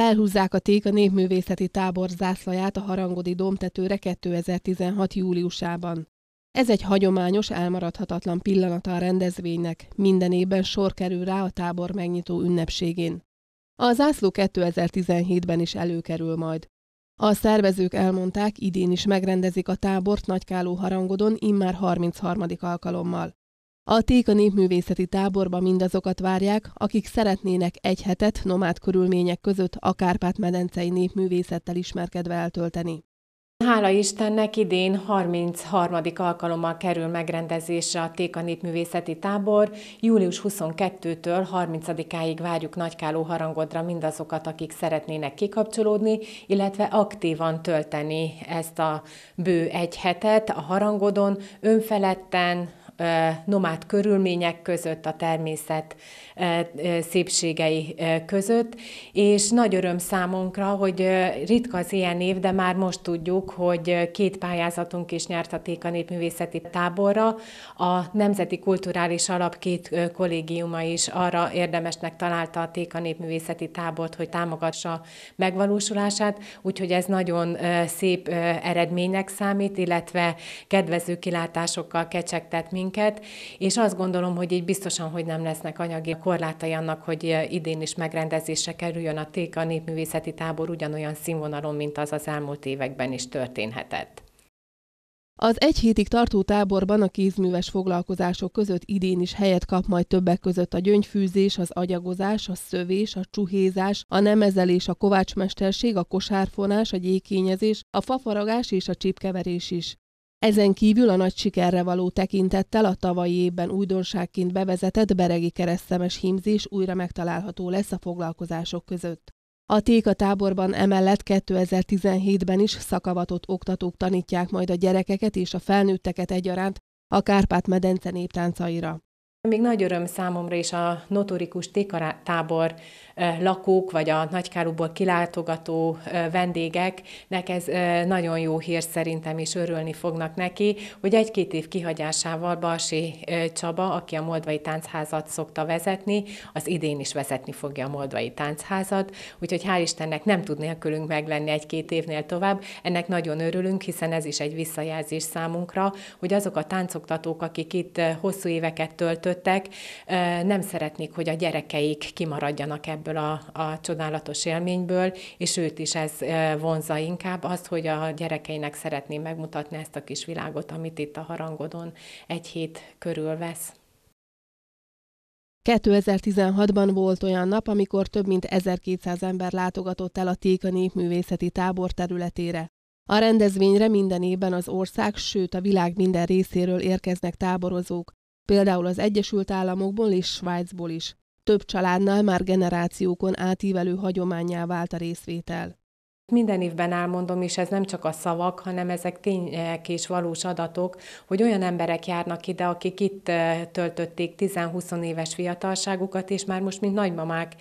Felhúzzák a Téka népművészeti tábor zászlaját a Harangodi domtetőre 2016. júliusában. Ez egy hagyományos, elmaradhatatlan pillanata a rendezvénynek, minden évben sor kerül rá a tábor megnyitó ünnepségén. A zászló 2017-ben is előkerül majd. A szervezők elmondták, idén is megrendezik a tábort Nagykáló harangodon immár 33. alkalommal. A Téka népművészeti táborba mindazokat várják, akik szeretnének egy hetet nomád körülmények között a Kárpát-medencei népművészettel ismerkedve eltölteni. Hála Istennek idén 33. alkalommal kerül megrendezésre a Téka Népművészeti Tábor. Július 22-től 30-áig várjuk Nagykáló harangodra mindazokat, akik szeretnének kikapcsolódni, illetve aktívan tölteni ezt a bő egy hetet a harangodon, önfeledten, nomád körülmények között, a természet szépségei között, és nagy öröm számunkra, hogy ritka az ilyen év, de már most tudjuk, hogy két pályázatunk is nyertaték a népművészeti táborra. A Nemzeti Kulturális Alap két kollégiuma is arra érdemesnek találta a Téka népművészeti tábort, hogy támogassa megvalósulását, úgyhogy ez nagyon szép eredménynek számít, illetve kedvező kilátásokkal kecsegtet minket, minket, és azt gondolom, hogy így biztosan, hogy nem lesznek anyagi korlátai annak, hogy eh, idén is megrendezésre kerüljön a Téka népművészeti tábor ugyanolyan színvonalon, mint az az elmúlt években is történhetett. Az egy hétig tartó táborban a kézműves foglalkozások között idén is helyet kap majd többek között a gyöngyfűzés, az agyagozás, a szövés, a csuhézás, a nemezelés, a kovácsmesterség, a kosárfonás, a gyékényezés, a fafaragás és a csipkeverés is. Ezen kívül a nagy sikerre való tekintettel a tavalyi évben újdonságként bevezetett beregi keresztemes hímzés újra megtalálható lesz a foglalkozások között. A Téka táborban emellett 2017-ben is szakavatott oktatók tanítják majd a gyerekeket és a felnőtteket egyaránt a Kárpát-medence néptáncaira. Még nagy öröm számomra is a notorikus tékatábor lakók, vagy a nagykárúból kilátogató vendégeknek ez nagyon jó hír szerintem, és örülni fognak neki, hogy egy-két év kihagyásával Balsi Csaba, aki a Moldvai Táncházat szokta vezetni, az idén is vezetni fogja a Moldvai Táncházat, úgyhogy hál' Istennek nem tud nélkülünk meglenni egy-két évnél tovább. Ennek nagyon örülünk, hiszen ez is egy visszajelzés számunkra, hogy azok a táncoktatók, akik itt hosszú éveket töltött kötöttek, nem szeretnék, hogy a gyerekeik kimaradjanak ebből a, a csodálatos élményből, és őt is ez vonza inkább, az, hogy a gyerekeinek szeretném megmutatni ezt a kis világot, amit itt a harangodon egy hét körül vesz. 2016-ban volt olyan nap, amikor több mint 1200 ember látogatott el a Téka népművészeti tábor területére. A rendezvényre minden évben az ország, sőt a világ minden részéről érkeznek táborozók például az Egyesült Államokból és Svájcból is. Több családnál már generációkon átívelő hagyományá vált a részvétel. Minden évben elmondom, és ez nem csak a szavak, hanem ezek tények és valós adatok, hogy olyan emberek járnak ide, akik itt töltötték 10-20 éves fiatalságukat, és már most, mint nagymamák,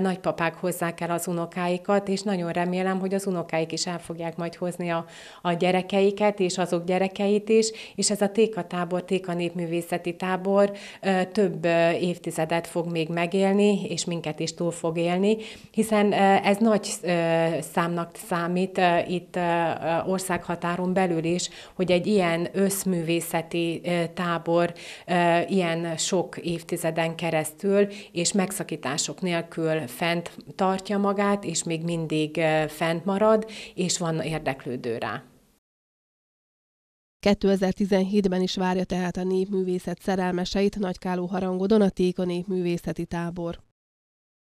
nagypapák hozzák el az unokáikat, és nagyon remélem, hogy az unokáik is el fogják majd hozni a, a gyerekeiket, és azok gyerekeit is, és ez a Téka tábor, Téka népművészeti tábor több évtizedet fog még megélni, és minket is túl fog élni, hiszen ez nagy számnak annak számít eh, itt eh, eh, országhatáron belül is, hogy egy ilyen összművészeti tábor ilyen sok évtizeden keresztül és megszakítások nélkül fent tartja magát, és még mindig fent marad, és van érdeklődő rá. 2017-ben is várja tehát a népművészet szerelmeseit Nagykáló harangodon a Téka népművészeti tábor.